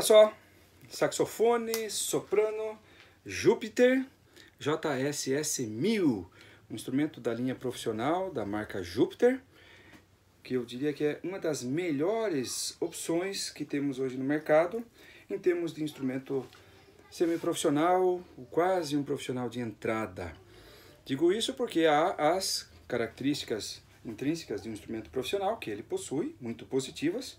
Olha só, saxofone, soprano, Júpiter JSS 1000, um instrumento da linha profissional da marca Júpiter, que eu diria que é uma das melhores opções que temos hoje no mercado em termos de instrumento semiprofissional, quase um profissional de entrada. Digo isso porque há as características intrínsecas de um instrumento profissional que ele possui, muito positivas,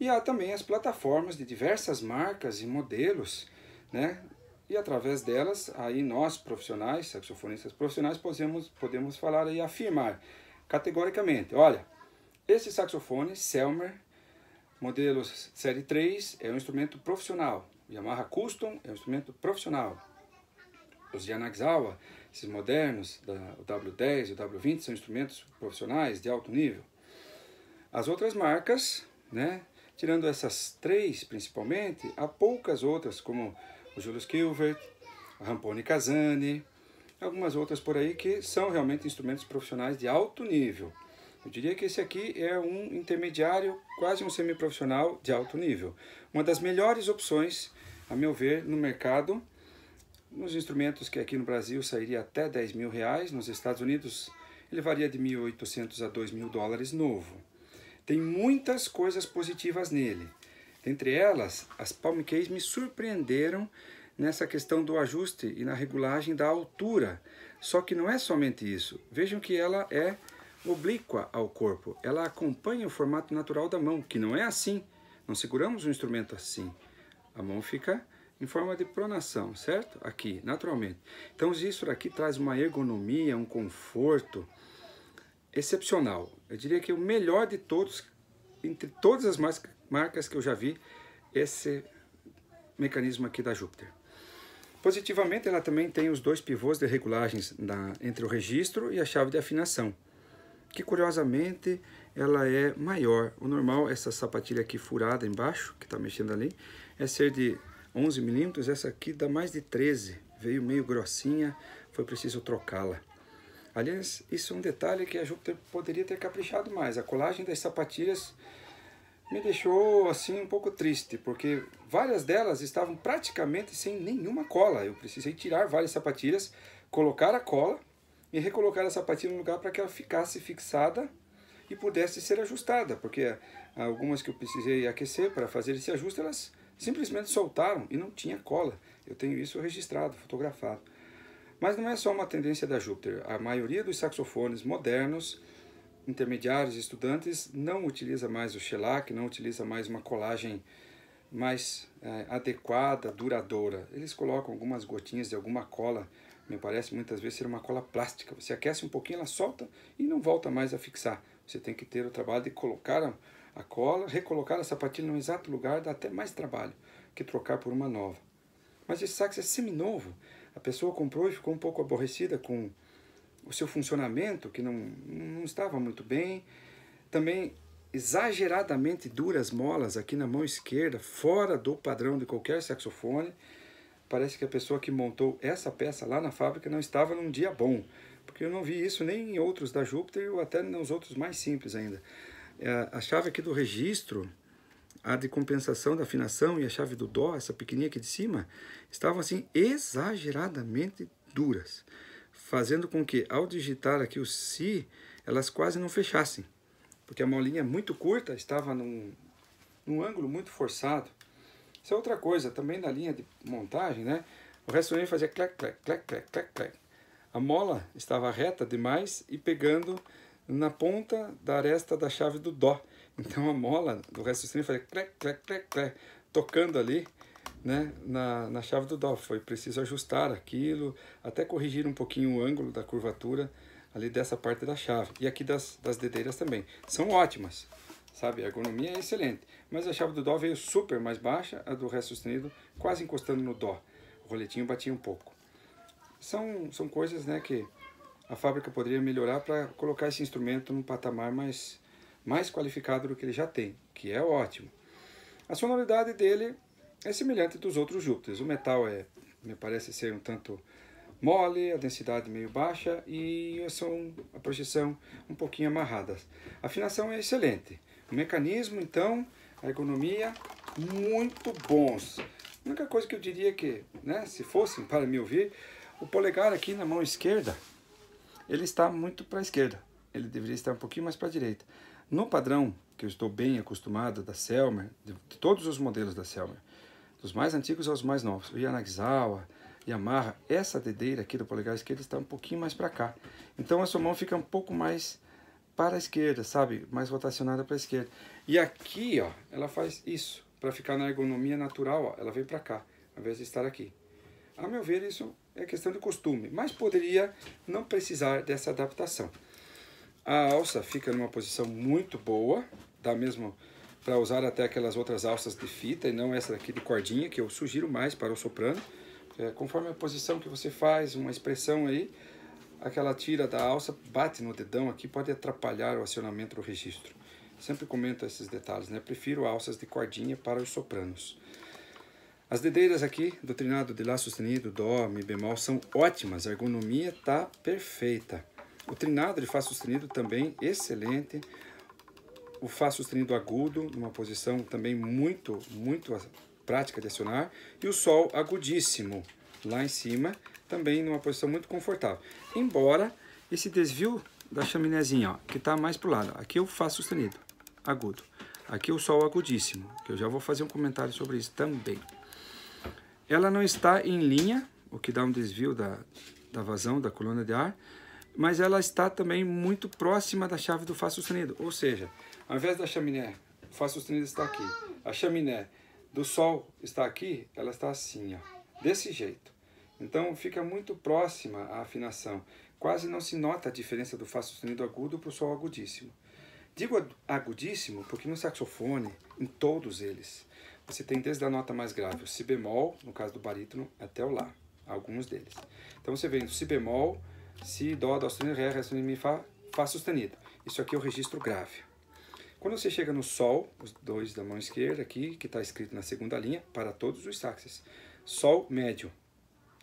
e há também as plataformas de diversas marcas e modelos, né? E através delas, aí nós profissionais, saxofonistas profissionais, podemos, podemos falar e afirmar categoricamente, olha, esse saxofone Selmer modelo série 3 é um instrumento profissional, Yamaha Custom é um instrumento profissional. Os Yanagisawa, esses modernos, da, o W10 e o W20, são instrumentos profissionais de alto nível. As outras marcas, né, Tirando essas três, principalmente, há poucas outras, como o Julius Kilvert, a Rampone Casani, algumas outras por aí que são realmente instrumentos profissionais de alto nível. Eu diria que esse aqui é um intermediário, quase um semiprofissional de alto nível. Uma das melhores opções, a meu ver, no mercado, nos instrumentos que aqui no Brasil sairia até 10 mil reais, nos Estados Unidos ele varia de 1.800 a 2 mil dólares novo. Tem muitas coisas positivas nele. Entre elas, as Palm Case me surpreenderam nessa questão do ajuste e na regulagem da altura. Só que não é somente isso. Vejam que ela é oblíqua ao corpo. Ela acompanha o formato natural da mão, que não é assim. Não seguramos um instrumento assim. A mão fica em forma de pronação, certo? Aqui, naturalmente. Então isso aqui traz uma ergonomia, um conforto excepcional. Eu diria que o melhor de todos, entre todas as marcas que eu já vi, esse mecanismo aqui da Júpiter. Positivamente, ela também tem os dois pivôs de regulagens na, entre o registro e a chave de afinação, que curiosamente ela é maior. O normal, essa sapatilha aqui furada embaixo, que está mexendo ali, é ser de 11 milímetros, essa aqui dá mais de 13, veio meio grossinha, foi preciso trocá-la. Aliás, isso é um detalhe que a Júpiter poderia ter caprichado mais. A colagem das sapatilhas me deixou assim um pouco triste, porque várias delas estavam praticamente sem nenhuma cola. Eu precisei tirar várias sapatilhas, colocar a cola e recolocar a sapatilha no lugar para que ela ficasse fixada e pudesse ser ajustada, porque algumas que eu precisei aquecer para fazer esse ajuste, elas simplesmente soltaram e não tinha cola. Eu tenho isso registrado, fotografado. Mas não é só uma tendência da Júpiter. A maioria dos saxofones modernos, intermediários, estudantes, não utiliza mais o shellac, não utiliza mais uma colagem mais é, adequada, duradoura. Eles colocam algumas gotinhas de alguma cola, me parece muitas vezes ser uma cola plástica. Você aquece um pouquinho, ela solta e não volta mais a fixar. Você tem que ter o trabalho de colocar a cola, recolocar a sapatilha no exato lugar, dá até mais trabalho que trocar por uma nova. Mas esse sax é seminovo, a pessoa comprou e ficou um pouco aborrecida com o seu funcionamento, que não, não estava muito bem. Também exageradamente duras molas aqui na mão esquerda, fora do padrão de qualquer saxofone. Parece que a pessoa que montou essa peça lá na fábrica não estava num dia bom, porque eu não vi isso nem em outros da Júpiter ou até nos outros mais simples ainda. É, a chave aqui do registro, a de compensação da afinação e a chave do dó, essa pequenininha aqui de cima, estavam assim exageradamente duras, fazendo com que ao digitar aqui o si, elas quase não fechassem, porque a molinha é muito curta, estava num, num ângulo muito forçado. Isso é outra coisa, também na linha de montagem, né? O restante fazia clac, clac, clac, clac, clac, clac. A mola estava reta demais e pegando na ponta da aresta da chave do dó. Então a mola do raciocínio fazia clé, clé, clé, clé, tocando ali né, na, na chave do dó. Foi preciso ajustar aquilo, até corrigir um pouquinho o ângulo da curvatura ali dessa parte da chave. E aqui das, das dedeiras também. São ótimas, sabe? A ergonomia é excelente. Mas a chave do dó veio super mais baixa, a do ré sustenido quase encostando no dó. O roletinho batia um pouco. São, são coisas né, que a fábrica poderia melhorar para colocar esse instrumento num patamar mais mais qualificado do que ele já tem, que é ótimo. A sonoridade dele é semelhante dos outros Júpiter. O metal é, me parece ser um tanto mole, a densidade meio baixa e a, som, a projeção um pouquinho amarrada. A afinação é excelente. O mecanismo, então, a ergonomia, muito bons. A única coisa que eu diria que, né, se fossem para me ouvir, o polegar aqui na mão esquerda, ele está muito para a esquerda. Ele deveria estar um pouquinho mais para a direita. No padrão que eu estou bem acostumado da Selmer, de, de todos os modelos da Selmer, dos mais antigos aos mais novos, o Yanagisawa, Yamaha, essa dedeira aqui do polegar esquerdo está um pouquinho mais para cá. Então a sua mão fica um pouco mais para a esquerda, sabe? Mais rotacionada para a esquerda. E aqui, ó, ela faz isso para ficar na ergonomia natural, ó, ela vem para cá, ao invés de estar aqui. A meu ver, isso é questão de costume, mas poderia não precisar dessa adaptação. A alça fica numa posição muito boa, dá mesmo para usar até aquelas outras alças de fita e não essa daqui de cordinha, que eu sugiro mais para o soprano. É, conforme a posição que você faz, uma expressão aí, aquela tira da alça bate no dedão aqui, pode atrapalhar o acionamento do registro. Sempre comento esses detalhes, né? Prefiro alças de cordinha para os sopranos. As dedeiras aqui do trinado de Lá sustenido, Dó, Mi bemol são ótimas, a ergonomia está perfeita. O trinado de Fá sustenido também excelente. O Fá sustenido agudo, numa posição também muito, muito prática de acionar. E o Sol agudíssimo, lá em cima, também numa posição muito confortável. Embora esse desvio da chaminézinha, ó, que está mais para o lado. Aqui o Fá sustenido, agudo. Aqui o sol agudíssimo, que eu já vou fazer um comentário sobre isso também. Ela não está em linha, o que dá um desvio da, da vazão da coluna de ar, mas ela está também muito próxima da chave do Fá sustenido. Ou seja, ao invés da chaminé, o Fá sustenido está aqui. A chaminé do Sol está aqui, ela está assim, ó, desse jeito. Então fica muito próxima a afinação. Quase não se nota a diferença do Fá sustenido agudo para o Sol agudíssimo. Digo agudíssimo porque no saxofone, em todos eles, você tem desde a nota mais grave, o Si bemol, no caso do barítono, até o Lá, alguns deles. Então você vem do Si bemol, Si, Dó, Dó sustenido, Ré, Ré sustenido, Mi, Fá, Fá sustenido. Isso aqui é o registro grave. Quando você chega no Sol, os dois da mão esquerda aqui, que está escrito na segunda linha, para todos os saxes. Sol médio.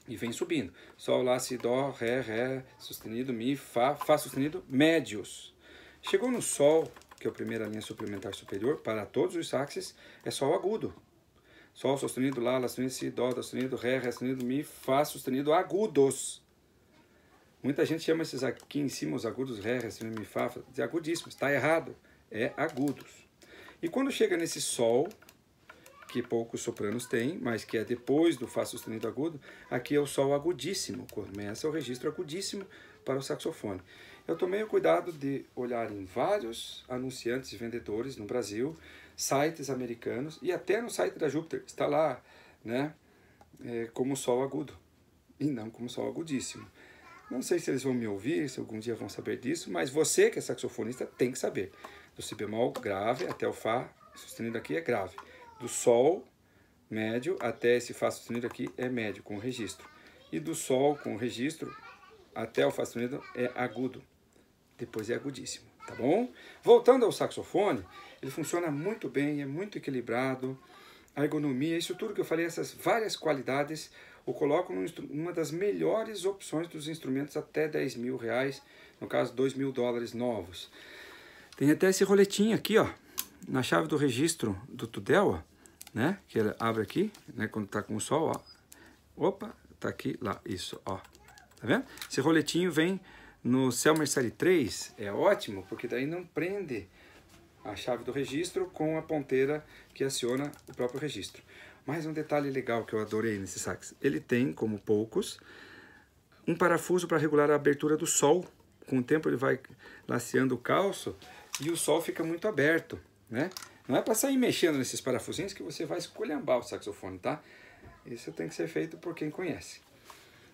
E vem subindo. Sol, Lá, Si, Dó, Ré, Ré, sustenido, Mi, Fá, Fá sustenido, médios. Chegou no Sol, que é a primeira linha suplementar superior, para todos os saxes, é Sol agudo. Sol sustenido, Lá, Lá sustenido, Si, Dó, Dó sustenido, Ré, Ré sustenido, Mi, Fá sustenido, agudos. Muita gente chama esses aqui em cima, os agudos ré, ré, mi, fá, de agudíssimos. Está errado. É agudos. E quando chega nesse sol, que poucos sopranos têm, mas que é depois do Fá sustenido agudo, aqui é o Sol agudíssimo, começa o registro agudíssimo para o saxofone. Eu tomei o cuidado de olhar em vários anunciantes e vendedores no Brasil, sites americanos e até no site da Júpiter, está lá né, é, como Sol agudo e não como Sol agudíssimo. Não sei se eles vão me ouvir, se algum dia vão saber disso, mas você que é saxofonista tem que saber. Do si bemol grave até o fá sustenido aqui é grave. Do sol médio até esse fá sustenido aqui é médio com registro. E do sol com registro até o fá sustenido é agudo. Depois é agudíssimo, tá bom? Voltando ao saxofone, ele funciona muito bem, é muito equilibrado. A ergonomia, isso tudo que eu falei, essas várias qualidades o colocam numa das melhores opções dos instrumentos até 10 mil reais, no caso 2 mil dólares novos. Tem até esse roletinho aqui, ó, na chave do registro do Tudel, ó, né? Que ele abre aqui, né? Quando tá com o sol, ó. Opa, tá aqui, lá, isso, ó. Tá vendo? Esse roletinho vem no Selmer Série 3, é ótimo, porque daí não prende a chave do registro com a ponteira que aciona o próprio registro. Mais um detalhe legal que eu adorei nesse sax. Ele tem, como poucos, um parafuso para regular a abertura do sol. Com o tempo ele vai laceando o calço e o sol fica muito aberto, né? Não é para sair mexendo nesses parafusinhos que você vai escolhambar o saxofone, tá? Isso tem que ser feito por quem conhece.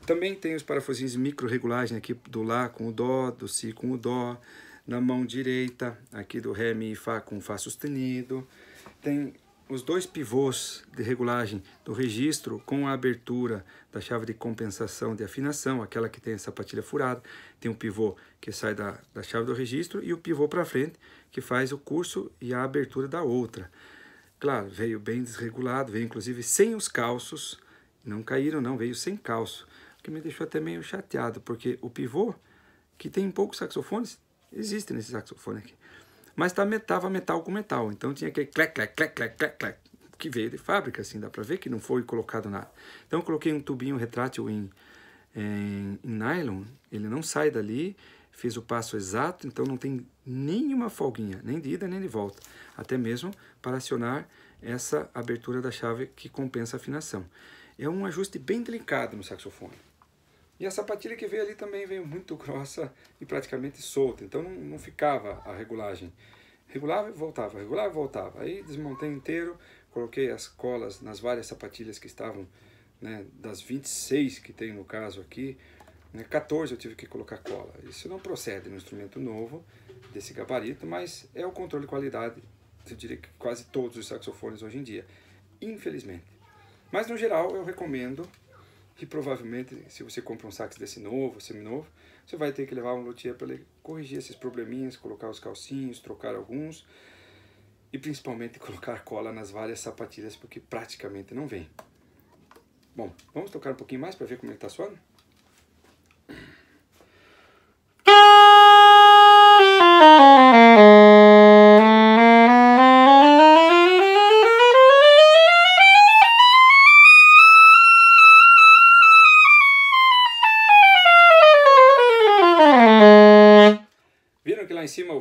Também tem os parafusinhos micro-regulagem aqui do Lá com o Dó, do Si com o Dó, na mão direita, aqui do Ré, Mi e Fá com Fá sustenido. Tem os dois pivôs de regulagem do registro com a abertura da chave de compensação de afinação, aquela que tem a sapatilha furada, tem um pivô que sai da, da chave do registro e o pivô para frente que faz o curso e a abertura da outra. Claro, veio bem desregulado, veio inclusive sem os calços, não caíram não, veio sem calço, o que me deixou até meio chateado, porque o pivô, que tem poucos saxofones, existe nesse saxofone aqui mas tá metava metal com metal. Então tinha aquele clec, clec, clec, clec, clec, clec, que veio de fábrica, assim, dá para ver que não foi colocado nada. Então eu coloquei um tubinho retrátil em, em, em nylon, ele não sai dali, fiz o passo exato, então não tem nenhuma folguinha, nem de ida nem de volta, até mesmo para acionar essa abertura da chave que compensa a afinação. É um ajuste bem delicado no saxofone. E a sapatilha que veio ali também veio muito grossa e praticamente solta, então não, não ficava a regulagem. Regulava e voltava, regulava e voltava. Aí desmontei inteiro, coloquei as colas nas várias sapatilhas que estavam, né, das 26 que tem no caso aqui, né, 14 eu tive que colocar cola. Isso não procede no instrumento novo desse gabarito, mas é o controle de qualidade, eu diria que quase todos os saxofones hoje em dia, infelizmente. Mas no geral eu recomendo que provavelmente, se você compra um sax desse novo, semi novo, você vai ter que levar um luthier para ele corrigir esses probleminhas, colocar os calcinhos, trocar alguns e principalmente colocar cola nas várias sapatilhas porque praticamente não vem. Bom, vamos tocar um pouquinho mais para ver como ele está suando?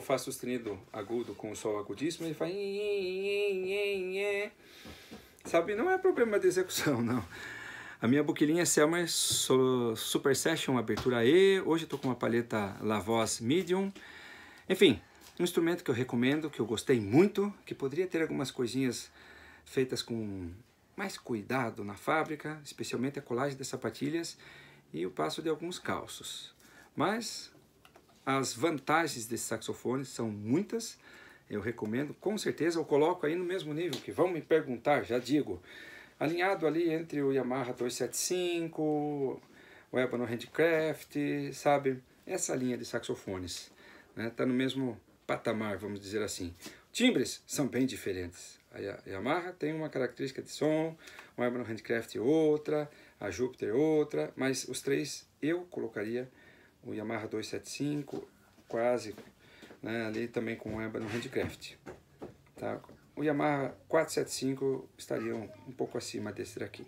Fá sustenido agudo com o Sol agudíssimo, ele faz. Sabe, não é problema de execução, não. A minha buquilinha é Selmer Super Session, abertura E. Hoje estou com uma palheta Lavoz Medium. Enfim, um instrumento que eu recomendo, que eu gostei muito, que poderia ter algumas coisinhas feitas com mais cuidado na fábrica, especialmente a colagem das sapatilhas e o passo de alguns calços. Mas as vantagens desse saxofone são muitas, eu recomendo, com certeza eu coloco aí no mesmo nível que vão me perguntar, já digo. Alinhado ali entre o Yamaha 275, o Ebono Handcraft, sabe? Essa linha de saxofones, né? Tá no mesmo patamar, vamos dizer assim. Timbres são bem diferentes. A Yamaha tem uma característica de som, o Ebono Handcraft outra, a Júpiter outra, mas os três eu colocaria o Yamaha 275, quase, né, ali também com Eba no handcraft. Tá? O Yamaha 475 estaria um, um pouco acima desse daqui,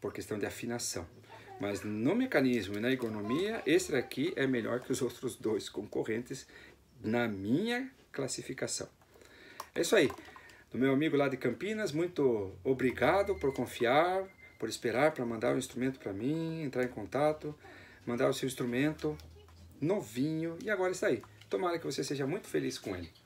por questão de afinação. Mas no mecanismo e na ergonomia, esse daqui é melhor que os outros dois concorrentes na minha classificação. É isso aí. Do meu amigo lá de Campinas, muito obrigado por confiar, por esperar para mandar o instrumento para mim, entrar em contato mandar o seu instrumento novinho e agora está é aí. Tomara que você seja muito feliz com ele.